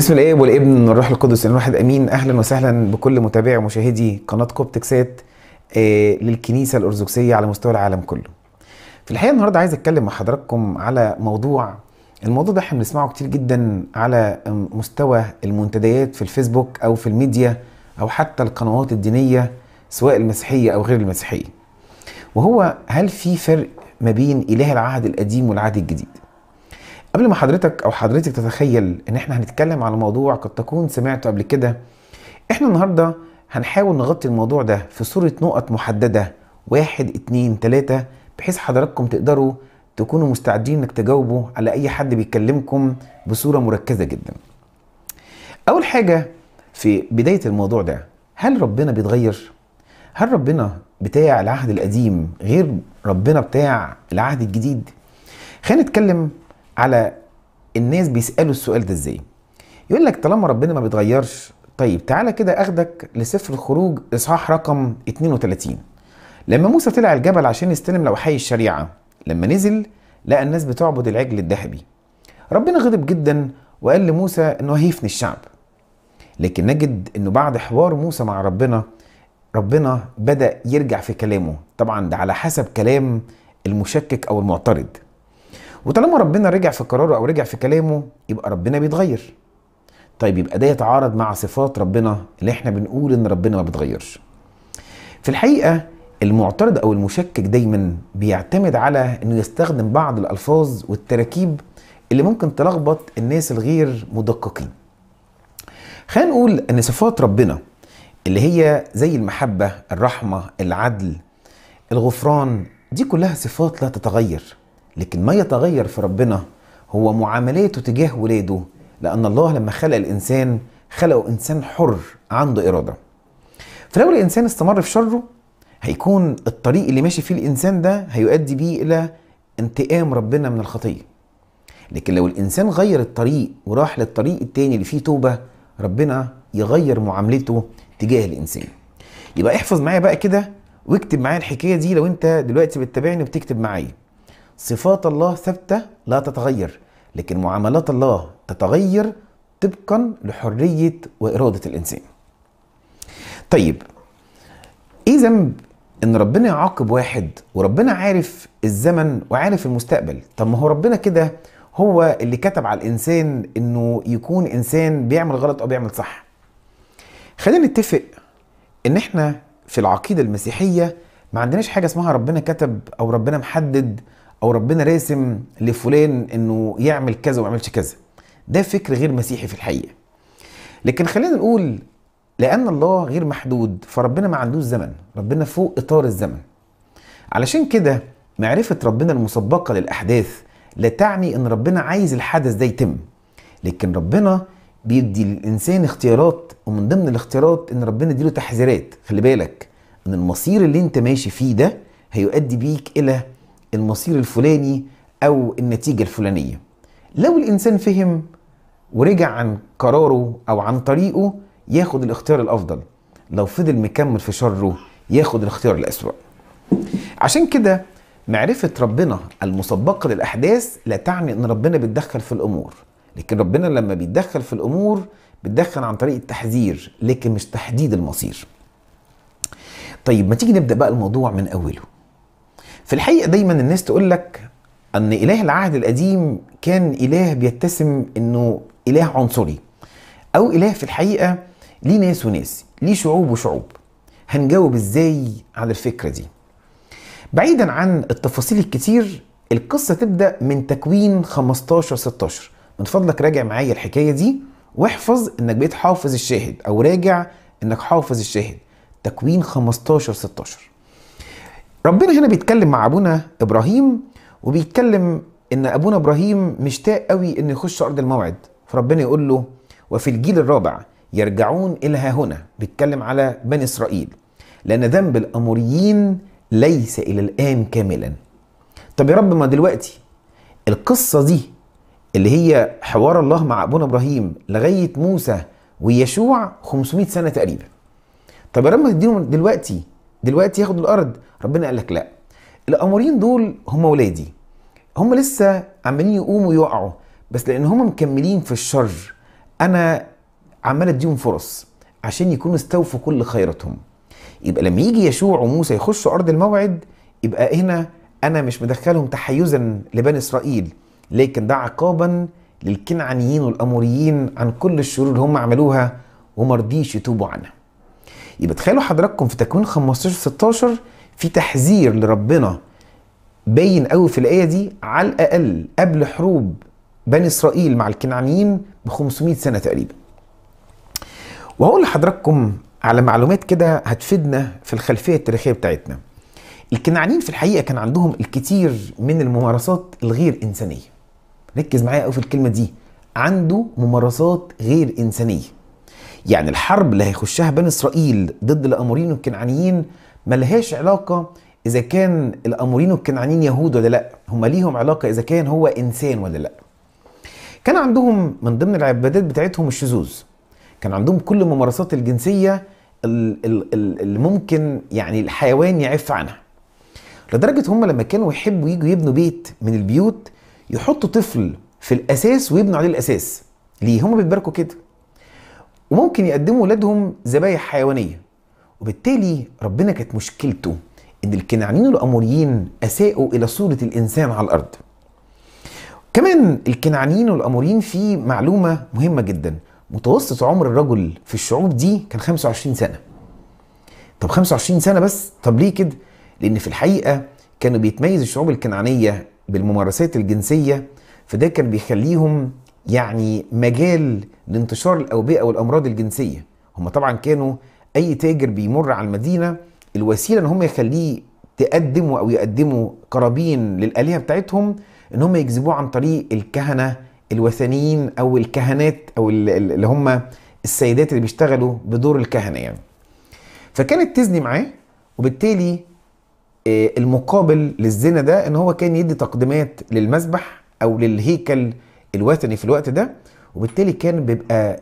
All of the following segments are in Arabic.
بسم الاب والابن والروح القدس الواحد امين اهلا وسهلا بكل متابعي ومشاهدي قناه كوبتكسات آه، للكنيسه الارثوذكسيه على مستوى العالم كله. في الحقيقه النهارده عايز اتكلم مع حضراتكم على موضوع الموضوع ده احنا بنسمعه كتير جدا على مستوى المنتديات في الفيسبوك او في الميديا او حتى القنوات الدينيه سواء المسيحيه او غير المسيحيه. وهو هل في فرق ما بين اله العهد القديم والعهد الجديد؟ قبل ما حضرتك او حضرتك تتخيل ان احنا هنتكلم على موضوع قد تكون سمعته قبل كده احنا النهارده هنحاول نغطي الموضوع ده في صورة نقط محددة واحد اتنين تلاتة بحيث حضراتكم تقدروا تكونوا مستعدين انك تجاوبوا على اي حد بيكلمكم بصورة مركزة جدا اول حاجة في بداية الموضوع ده هل ربنا بيتغير؟ هل ربنا بتاع العهد القديم غير ربنا بتاع العهد الجديد؟ خلينا نتكلم على الناس بيسالوا السؤال ده ازاي يقول لك طالما ربنا ما بيتغيرش طيب تعالى كده اخدك لسفر الخروج اصحاح رقم 32 لما موسى طلع الجبل عشان يستلم لوحي الشريعه لما نزل لقى الناس بتعبد العجل الذهبي ربنا غضب جدا وقال لموسى انه هيفني الشعب لكن نجد انه بعد حوار موسى مع ربنا ربنا بدا يرجع في كلامه طبعا ده على حسب كلام المشكك او المعترض وطالما ربنا رجع في قراره او رجع في كلامه يبقى ربنا بيتغير طيب يبقى ده يتعارض مع صفات ربنا اللي احنا بنقول ان ربنا ما بيتغيرش في الحقيقه المعترض او المشكك دايما بيعتمد على انه يستخدم بعض الالفاظ والتراكيب اللي ممكن تلخبط الناس الغير مدققين خلينا نقول ان صفات ربنا اللي هي زي المحبه الرحمه العدل الغفران دي كلها صفات لا تتغير لكن ما يتغير في ربنا هو معاملته تجاه ولاده لأن الله لما خلق الإنسان خلقه إنسان حر عنده إرادة فلو الإنسان استمر في شره هيكون الطريق اللي ماشي فيه الإنسان ده هيؤدي بيه إلى انتقام ربنا من الخطية لكن لو الإنسان غير الطريق وراح للطريق التاني اللي فيه توبة ربنا يغير معاملته تجاه الإنسان يبقى احفظ معايا بقى كده واكتب معايا الحكاية دي لو أنت دلوقتي بتتابعني وبتكتب معايا صفات الله ثابته لا تتغير لكن معاملات الله تتغير طبقا لحريه واراده الانسان طيب ايه ذنب ان ربنا يعاقب واحد وربنا عارف الزمن وعارف المستقبل طب ما هو ربنا كده هو اللي كتب على الانسان انه يكون انسان بيعمل غلط او بيعمل صح خلينا نتفق ان احنا في العقيده المسيحيه ما عندناش حاجه اسمها ربنا كتب او ربنا محدد او ربنا راسم لفلان انه يعمل كذا وما يعملش كذا ده فكر غير مسيحي في الحقيقه لكن خلينا نقول لان الله غير محدود فربنا ما عندوش زمن ربنا فوق اطار الزمن علشان كده معرفه ربنا المسبقه للاحداث لا تعني ان ربنا عايز الحدث ده يتم لكن ربنا بيدي للانسان اختيارات ومن ضمن الاختيارات ان ربنا يديله تحذيرات خلي بالك ان المصير اللي انت ماشي فيه ده هيؤدي بيك الى المصير الفلاني او النتيجه الفلانيه لو الانسان فهم ورجع عن قراره او عن طريقه ياخد الاختيار الافضل لو فضل مكمل في شره ياخد الاختيار الاسوأ عشان كده معرفة ربنا المسبقة للأحداث لا تعني إن ربنا بيتدخل في الأمور لكن ربنا لما بيتدخل في الأمور بيتدخل عن طريق التحذير لكن مش تحديد المصير طيب ما تيجي نبدأ بقى الموضوع من أوله في الحقيقه دايما الناس تقول لك ان اله العهد القديم كان اله بيتسم انه اله عنصري او اله في الحقيقه ليه ناس وناس ليه شعوب وشعوب هنجاوب ازاي على الفكره دي بعيدا عن التفاصيل الكتير القصة تبدأ من تكوين 15 16 من فضلك راجع معايا الحكاية دي واحفظ انك بقيت حافظ الشاهد او راجع انك حافظ الشاهد تكوين 15 16 ربنا هنا بيتكلم مع ابونا ابراهيم وبيتكلم ان ابونا ابراهيم مشتاق قوي انه يخش ارض الموعد فربنا يقول له وفي الجيل الرابع يرجعون الى ها هنا بيتكلم على بني اسرائيل لان ذنب الاموريين ليس الى الان كاملا طب يا رب ما دلوقتي القصه دي اللي هي حوار الله مع ابونا ابراهيم لغايه موسى ويشوع 500 سنه تقريبا طب يا رب ما تديهم دلوقتي دلوقتي ياخد الارض ربنا قال لك لا الامورين دول هم ولادي هم لسه عمالين يقوموا يقعوا بس لان هم مكملين في الشر انا عمال اديهم فرص عشان يكونوا استوفوا كل خيرتهم يبقى لما يجي يشوع وموسى يخشوا ارض الموعد يبقى هنا انا مش مدخلهم تحيزا لبني اسرائيل لكن ده عقابا للكنعانيين والاموريين عن كل الشرور اللي هم عملوها ومرضيش يتوبوا عنها يبقى تخيلوا حضراتكم في تكوين 15 16 في تحذير لربنا باين قوي في الايه دي على الاقل قبل حروب بني اسرائيل مع الكنعانيين ب 500 سنه تقريبا. وهقول لحضراتكم على معلومات كده هتفيدنا في الخلفيه التاريخيه بتاعتنا. الكنعانيين في الحقيقه كان عندهم الكثير من الممارسات الغير انسانيه. ركز معايا قوي في الكلمه دي عنده ممارسات غير انسانيه. يعني الحرب اللي هيخشها بني اسرائيل ضد الاموريين والكنعانيين ملهاش علاقه اذا كان الاموريين والكنعانيين يهود ولا لا هم ليهم علاقه اذا كان هو انسان ولا لا كان عندهم من ضمن العبادات بتاعتهم الشذوذ كان عندهم كل الممارسات الجنسيه اللي ممكن يعني الحيوان يعف عنها لدرجه هم لما كانوا يحبوا يجوا يبنوا بيت من البيوت يحطوا طفل في الاساس ويبنوا عليه الاساس ليه هم بيتباركوا كده وممكن يقدموا ولادهم ذبايح حيوانيه وبالتالي ربنا كانت مشكلته ان الكنعانيين والاموريين اساءوا الى صوره الانسان على الارض كمان الكنعانيين والاموريين في معلومه مهمه جدا متوسط عمر الرجل في الشعوب دي كان 25 سنه طب 25 سنه بس طب ليه كده لان في الحقيقه كانوا بيتميز الشعوب الكنعانيه بالممارسات الجنسيه فده كان بيخليهم يعني مجال لانتشار الاوبئه والامراض الجنسيه هم طبعا كانوا اي تاجر بيمر على المدينه الوسيله ان هم يخليه تقدموا او يقدموا قرابين للالهه بتاعتهم ان هم يجذبوه عن طريق الكهنه الوثنيين او الكهنات او اللي هم السيدات اللي بيشتغلوا بدور الكهنه يعني فكانت تزني معاه وبالتالي آه، المقابل للزنا ده ان هو كان يدي تقديمات للمذبح او للهيكل الوثني في الوقت ده وبالتالي كان بيبقى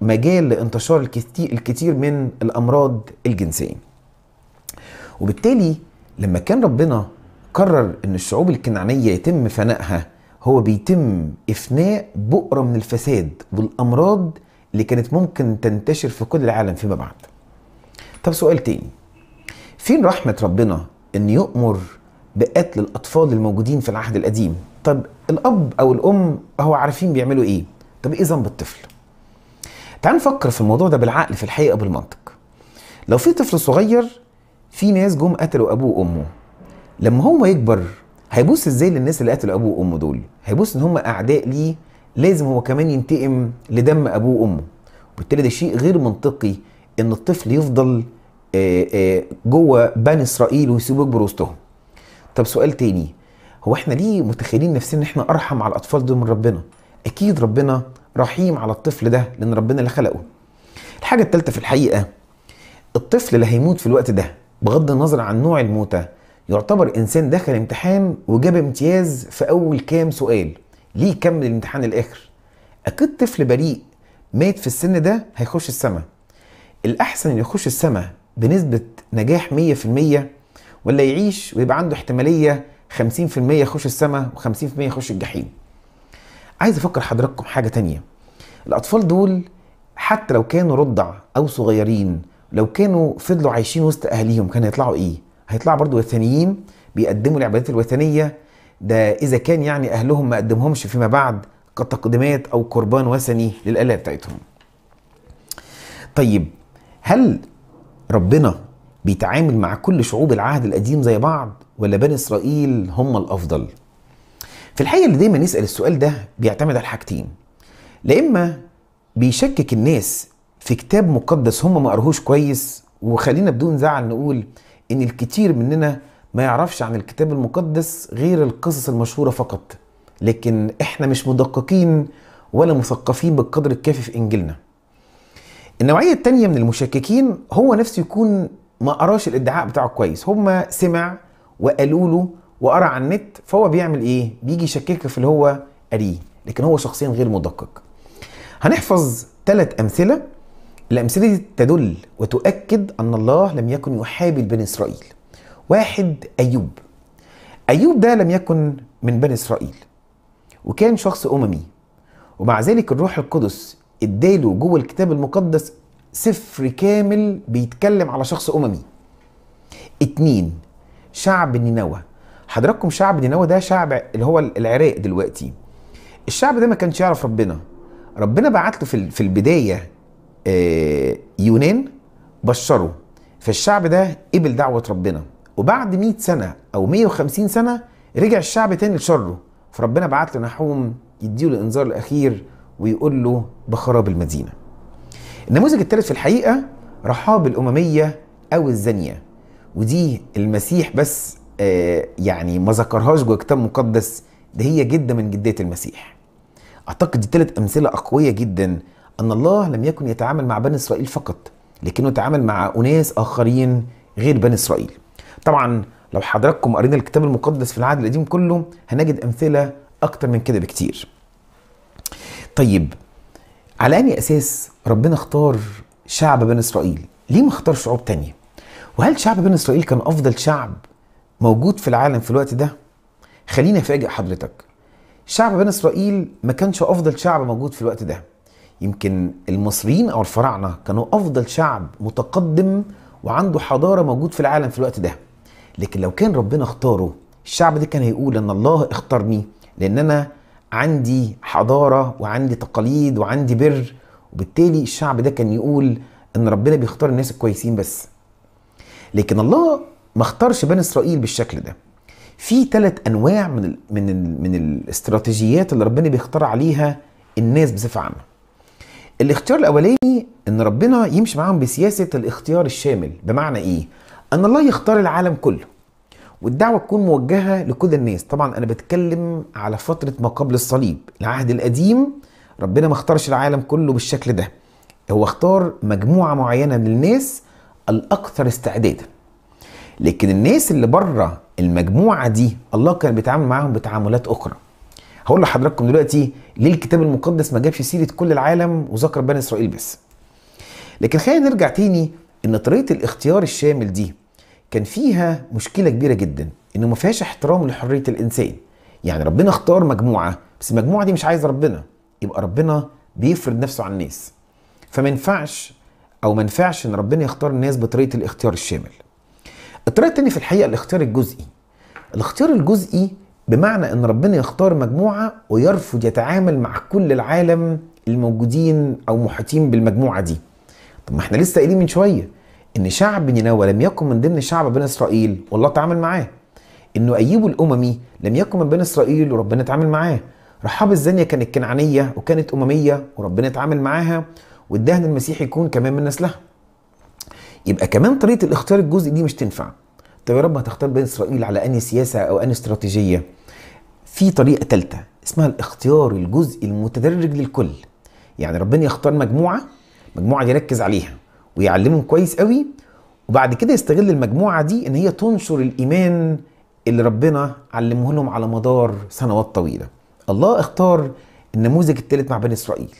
مجال لانتشار الكتير من الامراض الجنسيه وبالتالي لما كان ربنا قرر ان الشعوب الكنعانيه يتم فنائها هو بيتم افناء بؤره من الفساد والامراض اللي كانت ممكن تنتشر في كل العالم فيما بعد طب سؤال تاني فين رحمه ربنا ان يؤمر بقتل الاطفال الموجودين في العهد القديم طب الاب او الام هو عارفين بيعملوا ايه طب ايه ذنب الطفل تعال نفكر في الموضوع ده بالعقل في الحقيقه بالمنطق لو في طفل صغير في ناس جم قتلوا ابوه وامه لما هو يكبر هيبص ازاي للناس اللي قتلوا ابوه وامه دول هيبص ان هم اعداء ليه لازم هو كمان ينتقم لدم ابوه وامه وبالتالي ده شيء غير منطقي ان الطفل يفضل آه، آه، جوه بني اسرائيل ويسيبه يكبر وسطهم طب سؤال تاني هو احنا ليه متخيلين نفسنا ان احنا ارحم على الاطفال دول من ربنا اكيد ربنا رحيم على الطفل ده لان ربنا اللي خلقه الحاجه الثالثه في الحقيقه الطفل اللي هيموت في الوقت ده بغض النظر عن نوع الموتة يعتبر إنسان دخل امتحان وجاب امتياز في أول كام سؤال ليه كمل الامتحان الآخر أكيد طفل بريء مات في السن ده هيخش السماء الأحسن إنه يخش السماء بنسبة نجاح 100% ولا يعيش ويبقى عنده احتمالية 50% يخش السماء و50% يخش الجحيم عايز افكر حضراتكم حاجه تانية الاطفال دول حتى لو كانوا رضع او صغيرين لو كانوا فضلوا عايشين وسط اهاليهم كانوا هيطلعوا ايه هيطلعوا برضو وثنيين بيقدموا العبادات الوثنيه ده اذا كان يعني اهلهم ما قدمهمش فيما بعد كتقدمات او قربان وثني للاله بتاعتهم طيب هل ربنا بيتعامل مع كل شعوب العهد القديم زي بعض ولا بني اسرائيل هم الافضل في الحقيقه اللي دايما يسال السؤال ده بيعتمد على حاجتين لا اما بيشكك الناس في كتاب مقدس هم ما قروهوش كويس وخلينا بدون زعل نقول ان الكتير مننا ما يعرفش عن الكتاب المقدس غير القصص المشهوره فقط لكن احنا مش مدققين ولا مثقفين بالقدر الكافي في انجيلنا النوعيه التانيه من المشككين هو نفسه يكون ما قراش الادعاء بتاعه كويس هم سمع وقالوا له وقرا على النت فهو بيعمل ايه؟ بيجي يشككك في اللي هو قريه لكن هو شخصيا غير مدقق. هنحفظ ثلاث امثله الامثله دي تدل وتؤكد ان الله لم يكن يحابي بني اسرائيل. واحد ايوب. ايوب ده لم يكن من بني اسرائيل وكان شخص اممي ومع ذلك الروح القدس اداله جوه الكتاب المقدس سفر كامل بيتكلم على شخص اممي. اتنين شعب نينوى حضراتكم شعب نينوى ده شعب اللي هو العراق دلوقتي الشعب ده ما كانش يعرف ربنا ربنا بعت له في البدايه آه، يونان بشره فالشعب ده قبل دعوه ربنا وبعد 100 سنه او 150 سنه رجع الشعب تاني لشره فربنا بعت له نحوم يديه الانذار الاخير ويقول له بخراب المدينه النموذج الثالث في الحقيقه رحاب الامميه او الزانيه ودي المسيح بس آه، يعني ما ذكرهاش جوه الكتاب المقدس ده هي جدة من جدية المسيح أعتقد دي ثلاث أمثلة أقوية جدا أن الله لم يكن يتعامل مع بني إسرائيل فقط لكنه تعامل مع أناس آخرين غير بني إسرائيل طبعا لو حضراتكم قرينا الكتاب المقدس في العهد القديم كله هنجد أمثلة أكتر من كده بكتير طيب على أي أساس ربنا اختار شعب بني إسرائيل ليه ما اختارش شعوب تانية وهل شعب بني اسرائيل كان افضل شعب موجود في العالم في الوقت ده خليني افاجئ حضرتك شعب بني اسرائيل ما كانش افضل شعب موجود في الوقت ده يمكن المصريين او الفراعنه كانوا افضل شعب متقدم وعنده حضاره موجود في العالم في الوقت ده لكن لو كان ربنا اختاره الشعب ده كان هيقول ان الله اختارني لان انا عندي حضاره وعندي تقاليد وعندي بر وبالتالي الشعب ده كان يقول ان ربنا بيختار الناس الكويسين بس لكن الله ما اختارش بني اسرائيل بالشكل ده في ثلاث انواع من الـ من الـ من الاستراتيجيات اللي ربنا بيختار عليها الناس بصفه عامه الاختيار الاولاني ان ربنا يمشي معاهم بسياسه الاختيار الشامل بمعنى ايه ان الله يختار العالم كله والدعوه تكون موجهه لكل الناس طبعا انا بتكلم على فتره ما قبل الصليب العهد القديم ربنا ما اختارش العالم كله بالشكل ده هو اختار مجموعه معينه من الناس الاكثر استعدادا لكن الناس اللي بره المجموعه دي الله كان بيتعامل معاهم بتعاملات اخرى هقول لحضراتكم دلوقتي ليه الكتاب المقدس ما جابش سيره كل العالم وذكر بني اسرائيل بس لكن خلينا نرجع تاني ان طريقه الاختيار الشامل دي كان فيها مشكله كبيره جدا انه ما فيهاش احترام لحريه الانسان يعني ربنا اختار مجموعه بس المجموعه دي مش عايزه ربنا يبقى ربنا بيفرض نفسه على الناس فما ينفعش او ما ينفعش ان ربنا يختار الناس بطريقه الاختيار الشامل الطريقه التانية في الحقيقه الاختيار الجزئي الاختيار الجزئي بمعنى ان ربنا يختار مجموعه ويرفض يتعامل مع كل العالم الموجودين او محيطين بالمجموعه دي طب ما احنا لسه قايلين من شويه ان شعب نينوى لم يكن من ضمن شعب بني اسرائيل والله تعامل معاه انه ايوب الاممي لم يكن من بني اسرائيل وربنا تعامل معاه رحاب الزانيه كانت كنعانيه وكانت امميه وربنا تعامل معاها والدهن المسيحي يكون كمان من نسلها يبقى كمان طريقه الاختيار الجزء دي مش تنفع طب يا رب هتختار بين اسرائيل على انهي سياسه او انهي استراتيجيه في طريقه ثالثه اسمها الاختيار الجزء المتدرج للكل يعني ربنا يختار مجموعه مجموعه يركز عليها ويعلمهم كويس قوي وبعد كده يستغل المجموعه دي ان هي تنشر الايمان اللي ربنا علمه لهم على مدار سنوات طويله الله اختار النموذج الثالث مع بني اسرائيل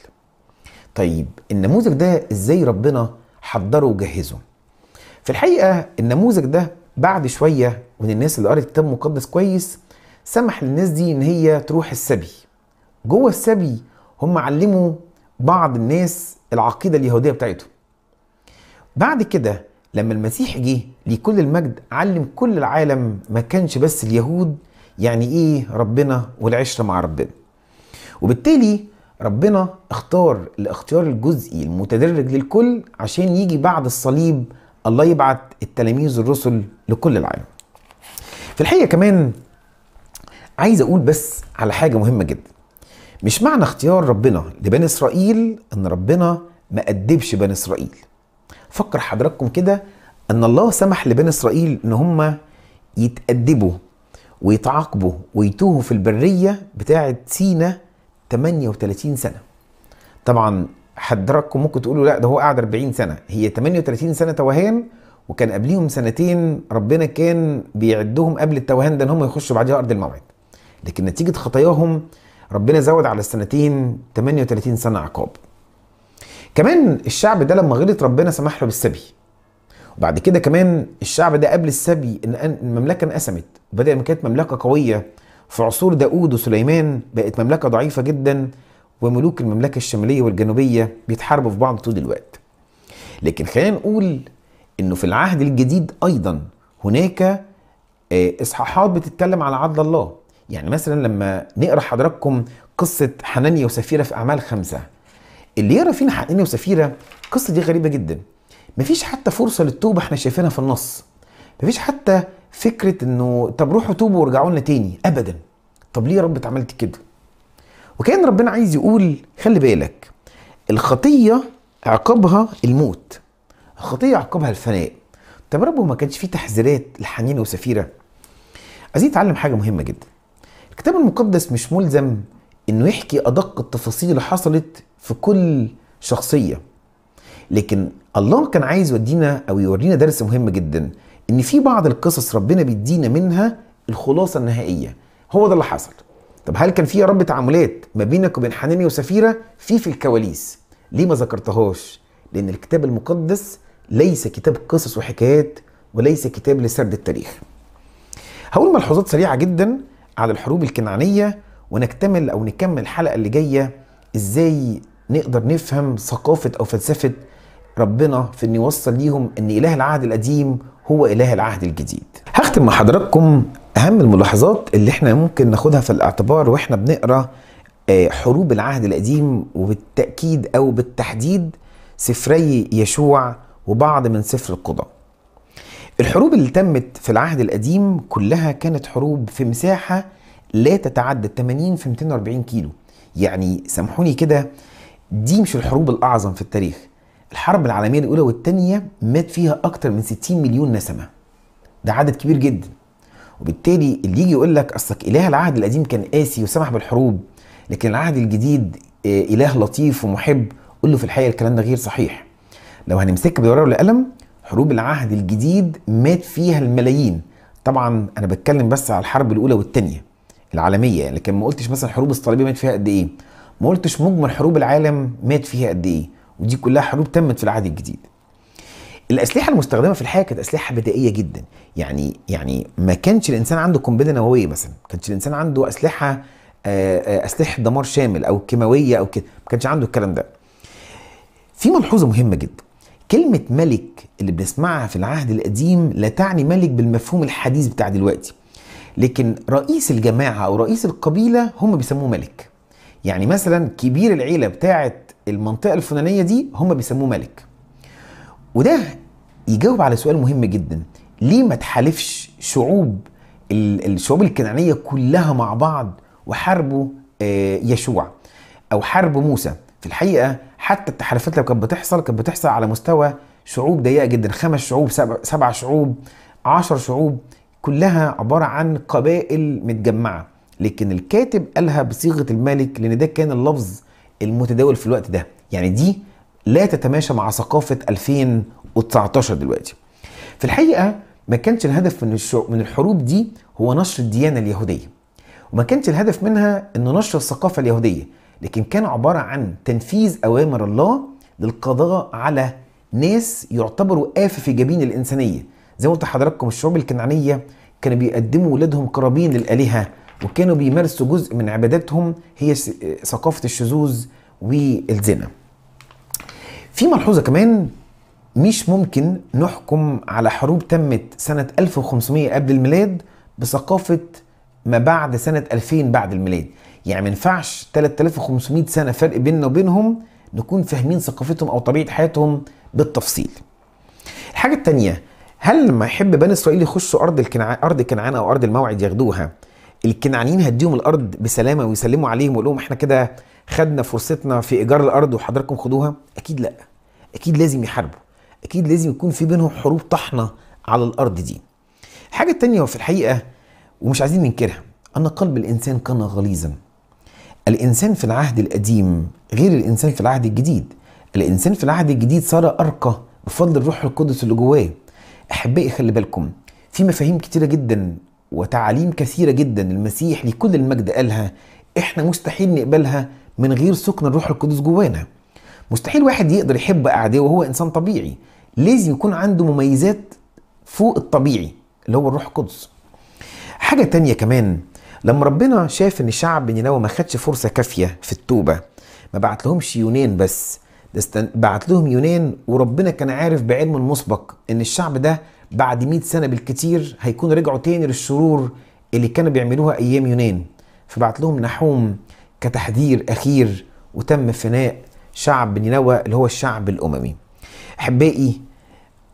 طيب النموذج ده ازاي ربنا حضره وجهزه في الحقيقه النموذج ده بعد شويه من الناس اللي قرأت الكتاب المقدس كويس سمح للناس دي ان هي تروح السبي جوه السبي هم علموا بعض الناس العقيده اليهوديه بتاعتهم بعد كده لما المسيح جه لكل المجد علم كل العالم ما كانش بس اليهود يعني ايه ربنا والعشره مع ربنا وبالتالي ربنا اختار الاختيار الجزئي المتدرج للكل عشان يجي بعد الصليب الله يبعت التلاميذ الرسل لكل العالم في الحقيقه كمان عايز اقول بس على حاجه مهمه جدا مش معنى اختيار ربنا لبني اسرائيل ان ربنا ما ادبش بني اسرائيل فكر حضراتكم كده ان الله سمح لبني اسرائيل ان هم يتادبوا ويتعاقبوا ويتوهوا في البريه بتاعه سينا 38 سنه طبعا حضراتكم ممكن تقولوا لا ده هو قعد 40 سنه هي 38 سنه توهان وكان قبليهم سنتين ربنا كان بيعدهم قبل التوهان ده ان هم يخشوا بعديها ارض الموعد لكن نتيجه خطاياهم ربنا زود على السنتين 38 سنه عقاب كمان الشعب ده لما غلط ربنا سمح له بالسبي وبعد كده كمان الشعب ده قبل السبي ان المملكه انقسمت وبدل ما كانت مملكه قويه في عصور داود وسليمان بقت مملكة ضعيفة جدا وملوك المملكة الشمالية والجنوبية بيتحاربوا في بعض طول الوقت لكن خلينا نقول انه في العهد الجديد ايضا هناك آه، اصحاحات بتتكلم على عدل الله يعني مثلا لما نقرا حضراتكم قصه حنانيا وسفيره في اعمال خمسه اللي يقرا فينا حنانيا وسفيره القصه دي غريبه جدا مفيش حتى فرصه للتوبه احنا شايفينها في النص مفيش حتى فكره انه طب روحوا توبوا وارجعوا لنا تاني ابدا طب ليه يا رب اتعملت كده وكان ربنا عايز يقول خلي بالك الخطيه عقابها الموت الخطيه عقابها الفناء طب ربه ما كانش فيه تحذيرات لحنين وسفيره عايزين نتعلم حاجه مهمه جدا الكتاب المقدس مش ملزم انه يحكي ادق التفاصيل اللي حصلت في كل شخصيه لكن الله كان عايز يودينا او يورينا درس مهم جدا ان في بعض القصص ربنا بيدينا منها الخلاصه النهائيه هو ده اللي حصل طب هل كان في يا رب تعاملات ما بينك وبين حنانيا وسفيره في في الكواليس ليه ما ذكرتهاش لان الكتاب المقدس ليس كتاب قصص وحكايات وليس كتاب لسرد التاريخ هقول ملحوظات سريعه جدا على الحروب الكنعانيه ونكتمل او نكمل الحلقه اللي جايه ازاي نقدر نفهم ثقافه او فلسفه ربنا في انه يوصل ليهم ان اله العهد القديم هو إله العهد الجديد هختم مع حضراتكم أهم الملاحظات اللي احنا ممكن ناخدها في الاعتبار واحنا بنقرأ آه، حروب العهد القديم وبالتأكيد أو بالتحديد سفري يشوع وبعض من سفر القضاء الحروب اللي تمت في العهد القديم كلها كانت حروب في مساحة لا تتعدى 80 في 240 كيلو يعني سامحوني كده دي مش الحروب الأعظم في التاريخ الحرب العالمية الأولى والثانية مات فيها أكتر من 60 مليون نسمة ده عدد كبير جدا وبالتالي اللي يجي يقول لك أصلك إله العهد القديم كان قاسي وسمح بالحروب لكن العهد الجديد آه، إله لطيف ومحب قول له في الحقيقة الكلام ده غير صحيح لو هنمسك بالورقة والقلم حروب العهد الجديد مات فيها الملايين طبعا أنا بتكلم بس على الحرب الأولى والثانية العالمية يعني لكن ما قلتش مثلا الحروب الصليبية مات فيها قد إيه ما قلتش مجمل حروب العالم مات فيها قد إيه ودي كلها حروب تمت في العهد الجديد الاسلحه المستخدمه في الحياه كانت اسلحه بدائيه جدا يعني يعني ما كانش الانسان عنده قنبله نوويه مثلا ما كانش الانسان عنده اسلحه آه، آه، اسلحه دمار شامل او كيماويه او كده ما كانش عنده الكلام ده في ملحوظه مهمه جدا كلمة ملك اللي بنسمعها في العهد القديم لا تعني ملك بالمفهوم الحديث بتاع دلوقتي لكن رئيس الجماعة أو رئيس القبيلة هم بيسموه ملك يعني مثلا كبير العيلة بتاعت المنطقه الفلانيه دي هم بيسموه ملك وده يجاوب على سؤال مهم جدا ليه ما تحالفش شعوب الشعوب الكنعانيه كلها مع بعض وحاربوا آه، يشوع او حاربوا موسى في الحقيقه حتى التحالفات لو كانت بتحصل كانت بتحصل على مستوى شعوب ضيقه جدا خمس شعوب سبع شعوب عشر شعوب كلها عباره عن قبائل متجمعه لكن الكاتب قالها بصيغه الملك لان ده كان اللفظ المتداول في الوقت ده يعني دي لا تتماشى مع ثقافة 2019 دلوقتي في الحقيقة ما كانش الهدف من من الحروب دي هو نشر الديانة اليهودية وما كانش الهدف منها انه نشر الثقافة اليهودية لكن كان عبارة عن تنفيذ أوامر الله للقضاء على ناس يعتبروا آفة في جبين الإنسانية زي ما قلت لحضراتكم الشعوب الكنعانية كانوا بيقدموا ولادهم قرابين للآلهة وكانوا بيمارسوا جزء من عباداتهم هي ثقافة الشذوذ والزنا في ملحوظة كمان مش ممكن نحكم على حروب تمت سنة 1500 قبل الميلاد بثقافة ما بعد سنة 2000 بعد الميلاد يعني ما ينفعش 3500 سنة فرق بيننا وبينهم نكون فاهمين ثقافتهم أو طبيعة حياتهم بالتفصيل الحاجة التانية هل لما يحب بني إسرائيل يخشوا أرض الكنعان أرض كنعان أو أرض الموعد ياخدوها الكنعانيين هديهم الارض بسلامه ويسلموا عليهم ويقول لهم احنا كده خدنا فرصتنا في ايجار الارض وحضراتكم خدوها اكيد لا اكيد لازم يحاربوا اكيد لازم يكون في بينهم حروب طحنه على الارض دي الحاجه الثانيه وفي الحقيقه ومش عايزين ننكرها ان قلب الانسان كان غليظا الانسان في العهد القديم غير الانسان في العهد الجديد الانسان في العهد الجديد صار ارقى بفضل الروح القدس اللي جواه احبائي خلي بالكم في مفاهيم كتيره جدا وتعاليم كثيرة جدا المسيح لكل المجد قالها احنا مستحيل نقبلها من غير سكن الروح القدس جوانا مستحيل واحد يقدر يحب أعدائه وهو إنسان طبيعي لازم يكون عنده مميزات فوق الطبيعي اللي هو الروح القدس حاجة تانية كمان لما ربنا شاف ان شعب نينوى ما خدش فرصه كافيه في التوبه ما بعت لهمش يونان بس بعت لهم يونان وربنا كان عارف بعلم مسبق ان الشعب ده بعد 100 سنه بالكتير هيكون رجعوا تاني للشرور اللي كانوا بيعملوها ايام يونان فبعت لهم نحوم كتحذير اخير وتم فناء شعب نينوى اللي هو الشعب الاممي احبائي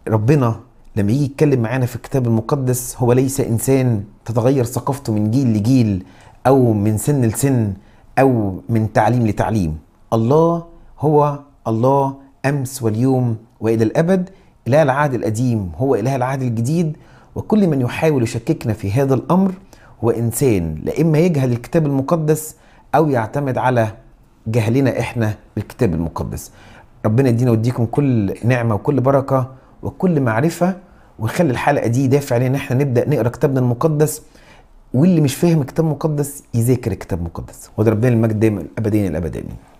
ربنا لما يجي يتكلم معانا في الكتاب المقدس هو ليس انسان تتغير ثقافته من جيل لجيل او من سن لسن او من تعليم لتعليم الله هو الله امس واليوم والى الابد إله العهد القديم هو إله العهد الجديد وكل من يحاول يشككنا في هذا الأمر هو إنسان لا إما يجهل الكتاب المقدس أو يعتمد على جهلنا إحنا بالكتاب المقدس ربنا يدينا ويديكم كل نعمة وكل بركة وكل معرفة ويخلي الحلقة دي دافع لنا إن إحنا نبدأ نقرأ كتابنا المقدس واللي مش فاهم كتاب مقدس يذاكر كتاب مقدس وده ربنا المجد دايما الأبدين الأبدين